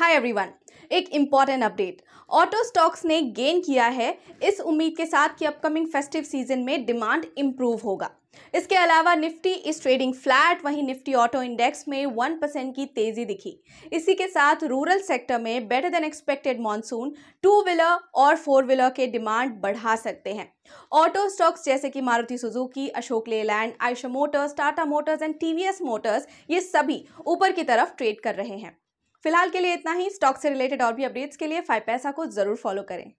हाय everyone एक important update auto stocks ने gain किया है इस उम्मीद के साथ कि अपकमिंग फेस्टिव सीजन में डिमांड इम्प्रूव होगा इसके अलावा निफ्टी इस ट्रेडिंग फ्लैट वहीं निफ्टी ऑटो इंडेक्स में वन परसेंट की तेजी दिखी इसी के साथ रूरल सेक्टर में better than expected monsoon two wheeler और फोर व्हीलर के डिमांड बढ़ा सकते हैं ऑटो स्टॉक्स जैसे कि Maruti Suzuki Ashok Leyland Eicher Motors Tata Motors and TVS Motors ये सभी ऊपर की तरफ ट्रेड कर रहे हैं फिलहाल के लिए इतना ही स्टॉक से रिलेटेड और भी अपडेट्स के लिए फाइव पैसा को जरूर फॉलो करें